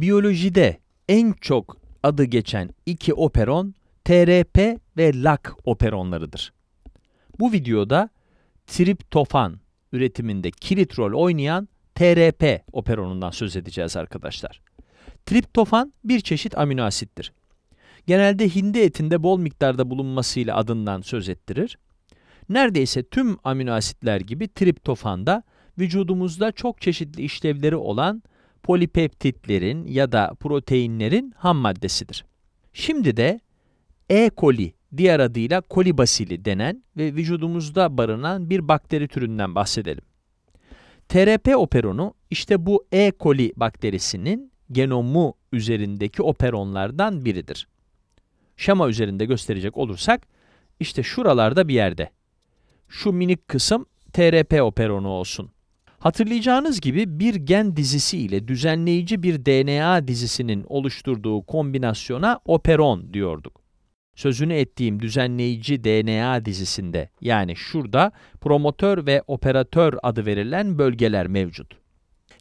Biyolojide en çok adı geçen iki operon TRP ve LAK operonlarıdır. Bu videoda triptofan üretiminde kilit rol oynayan TRP operonundan söz edeceğiz arkadaşlar. Triptofan bir çeşit amino asittir. Genelde hindi etinde bol miktarda bulunmasıyla adından söz ettirir. Neredeyse tüm amino asitler gibi triptofan da vücudumuzda çok çeşitli işlevleri olan polipeptitlerin ya da proteinlerin ham maddesidir. Şimdi de E. coli, diğer adıyla kolibasili denen ve vücudumuzda barınan bir bakteri türünden bahsedelim. TRP operonu işte bu E. coli bakterisinin genomu üzerindeki operonlardan biridir. Şema üzerinde gösterecek olursak, işte şuralarda bir yerde. Şu minik kısım TRP operonu olsun. Hatırlayacağınız gibi bir gen dizisi ile düzenleyici bir DNA dizisinin oluşturduğu kombinasyona operon diyorduk. Sözünü ettiğim düzenleyici DNA dizisinde yani şurada promotör ve operatör adı verilen bölgeler mevcut.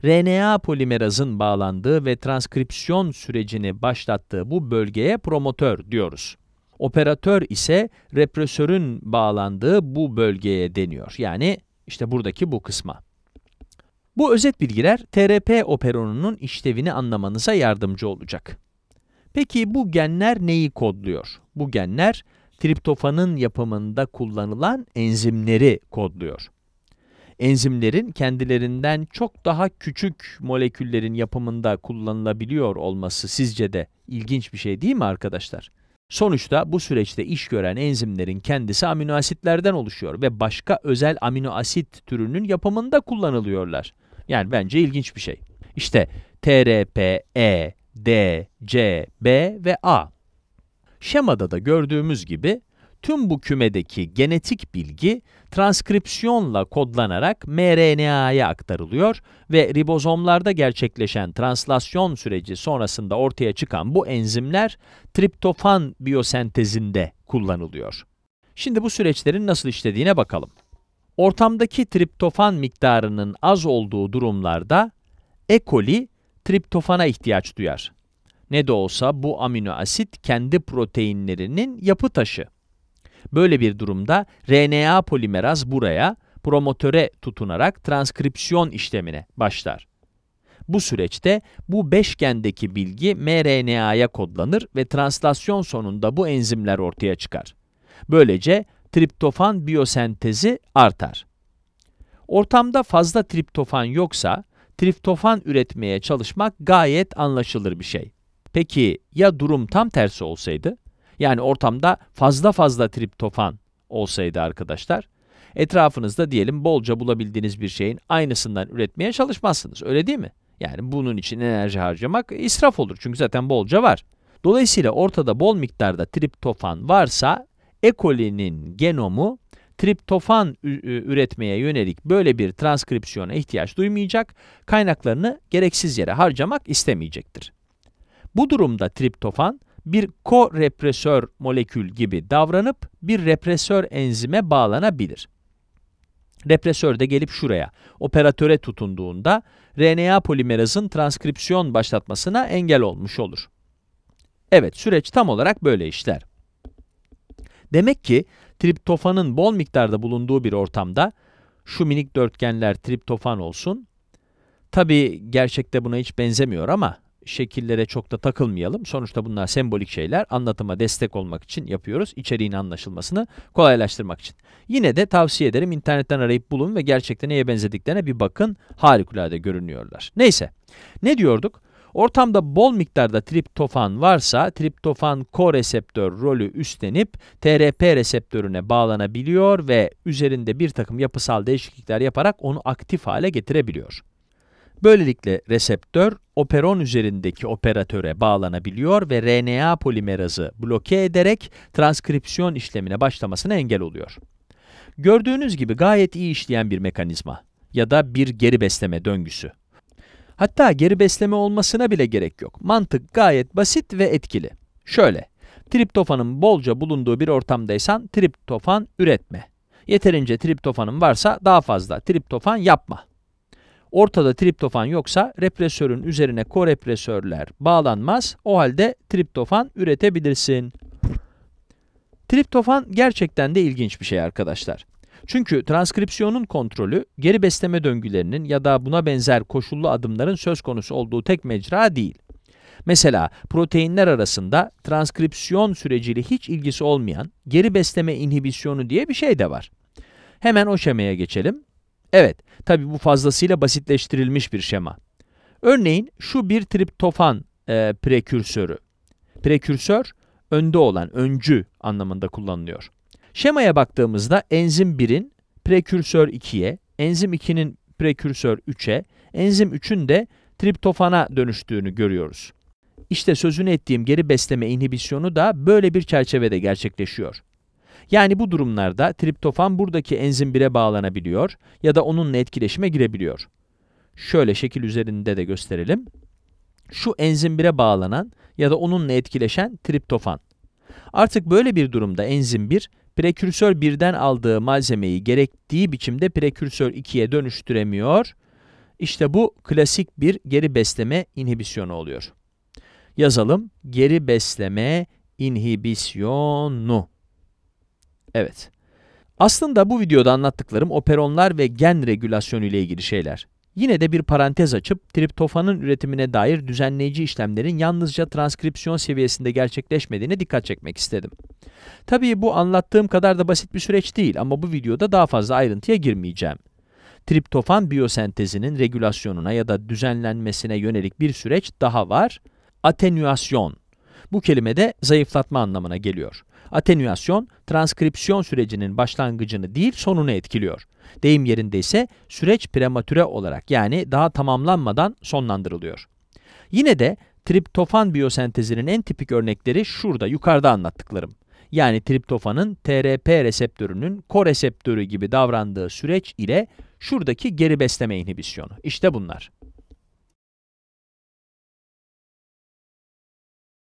RNA polimerazın bağlandığı ve transkripsiyon sürecini başlattığı bu bölgeye promotör diyoruz. Operatör ise represörün bağlandığı bu bölgeye deniyor. Yani işte buradaki bu kısma. Bu özet bilgiler TRP operonunun işlevini anlamanıza yardımcı olacak. Peki bu genler neyi kodluyor? Bu genler triptofanın yapımında kullanılan enzimleri kodluyor. Enzimlerin kendilerinden çok daha küçük moleküllerin yapımında kullanılabiliyor olması sizce de ilginç bir şey değil mi arkadaşlar? Sonuçta bu süreçte iş gören enzimlerin kendisi aminoasitlerden oluşuyor ve başka özel aminoasit türünün yapımında kullanılıyorlar. Yani bence ilginç bir şey. İşte TRP, E, D, C, B ve A. Şemada da gördüğümüz gibi tüm bu kümedeki genetik bilgi transkripsiyonla kodlanarak mRNA'ya aktarılıyor ve ribozomlarda gerçekleşen translasyon süreci sonrasında ortaya çıkan bu enzimler triptofan biyosentezinde kullanılıyor. Şimdi bu süreçlerin nasıl işlediğine bakalım. Ortamdaki triptofan miktarının az olduğu durumlarda E. coli triptofana ihtiyaç duyar. Ne de olsa bu amino asit kendi proteinlerinin yapı taşı. Böyle bir durumda RNA polimeraz buraya promotöre tutunarak transkripsiyon işlemine başlar. Bu süreçte bu beşgendeki bilgi mRNA'ya kodlanır ve translasyon sonunda bu enzimler ortaya çıkar. Böylece triptofan biyosentezi artar. Ortamda fazla triptofan yoksa, triptofan üretmeye çalışmak gayet anlaşılır bir şey. Peki ya durum tam tersi olsaydı? Yani ortamda fazla fazla triptofan olsaydı arkadaşlar, etrafınızda diyelim bolca bulabildiğiniz bir şeyin aynısından üretmeye çalışmazsınız, öyle değil mi? Yani bunun için enerji harcamak israf olur çünkü zaten bolca var. Dolayısıyla ortada bol miktarda triptofan varsa e. coli'nin genomu triptofan üretmeye yönelik böyle bir transkripsiyona ihtiyaç duymayacak, kaynaklarını gereksiz yere harcamak istemeyecektir. Bu durumda triptofan bir korepresör molekül gibi davranıp bir represör enzime bağlanabilir. Represör de gelip şuraya, operatöre tutunduğunda RNA polimerazın transkripsiyon başlatmasına engel olmuş olur. Evet, süreç tam olarak böyle işler. Demek ki triptofanın bol miktarda bulunduğu bir ortamda şu minik dörtgenler triptofan olsun. Tabi gerçekte buna hiç benzemiyor ama şekillere çok da takılmayalım. Sonuçta bunlar sembolik şeyler. Anlatıma destek olmak için yapıyoruz. İçeriğin anlaşılmasını kolaylaştırmak için. Yine de tavsiye ederim internetten arayıp bulun ve gerçekten neye benzediklerine bir bakın. Harikulade görünüyorlar. Neyse. Ne diyorduk? Ortamda bol miktarda triptofan varsa triptofan koreseptör rolü üstlenip TRP reseptörüne bağlanabiliyor ve üzerinde bir takım yapısal değişiklikler yaparak onu aktif hale getirebiliyor. Böylelikle reseptör operon üzerindeki operatöre bağlanabiliyor ve RNA polimerazı bloke ederek transkripsiyon işlemine başlamasına engel oluyor. Gördüğünüz gibi gayet iyi işleyen bir mekanizma ya da bir geri besleme döngüsü. Hatta geri besleme olmasına bile gerek yok. Mantık gayet basit ve etkili. Şöyle, triptofanın bolca bulunduğu bir ortamdaysan triptofan üretme. Yeterince triptofanın varsa daha fazla triptofan yapma. Ortada triptofan yoksa represörün üzerine korepresörler bağlanmaz. O halde triptofan üretebilirsin. Triptofan gerçekten de ilginç bir şey arkadaşlar. Çünkü transkripsiyonun kontrolü geri besleme döngülerinin ya da buna benzer koşullu adımların söz konusu olduğu tek mecra değil. Mesela proteinler arasında transkripsiyon süreciyle hiç ilgisi olmayan geri besleme inhibisyonu diye bir şey de var. Hemen o şemaya geçelim. Evet, tabi bu fazlasıyla basitleştirilmiş bir şema. Örneğin şu bir triptofan e, prekürsörü. Prekürsör, önde olan, öncü anlamında kullanılıyor. Şemaya baktığımızda enzim 1'in prekürsör 2'ye, enzim 2'nin prekürsör 3'e, enzim 3'ün de triptofana dönüştüğünü görüyoruz. İşte sözünü ettiğim geri besleme inhibisyonu da böyle bir çerçevede gerçekleşiyor. Yani bu durumlarda triptofan buradaki enzim 1'e bağlanabiliyor ya da onunla etkileşime girebiliyor. Şöyle şekil üzerinde de gösterelim. Şu enzim 1'e bağlanan ya da onunla etkileşen triptofan. Artık böyle bir durumda enzim 1 Prekürsör 1'den aldığı malzemeyi gerektiği biçimde prekürsör 2'ye dönüştüremiyor. İşte bu klasik bir geri besleme inhibisyonu oluyor. Yazalım. Geri besleme inhibisyonu. Evet. Aslında bu videoda anlattıklarım operonlar ve gen regülasyonu ile ilgili şeyler. Yine de bir parantez açıp triptofanın üretimine dair düzenleyici işlemlerin yalnızca transkripsiyon seviyesinde gerçekleşmediğine dikkat çekmek istedim. Tabii bu anlattığım kadar da basit bir süreç değil ama bu videoda daha fazla ayrıntıya girmeyeceğim. Triptofan biyosentezinin regülasyonuna ya da düzenlenmesine yönelik bir süreç daha var. Atenüasyon. Bu kelime de zayıflatma anlamına geliyor. Atenüasyon, transkripsiyon sürecinin başlangıcını değil sonunu etkiliyor. Deyim yerinde ise süreç prematüre olarak yani daha tamamlanmadan sonlandırılıyor. Yine de triptofan biyosentezinin en tipik örnekleri şurada yukarıda anlattıklarım. Yani triptofanın TRP reseptörünün koreseptörü gibi davrandığı süreç ile şuradaki geri besleme inhibisyonu. İşte bunlar.